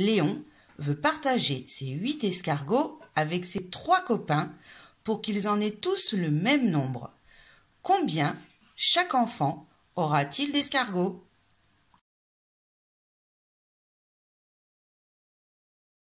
Léon veut partager ses huit escargots avec ses trois copains pour qu'ils en aient tous le même nombre. Combien chaque enfant aura-t-il d'escargots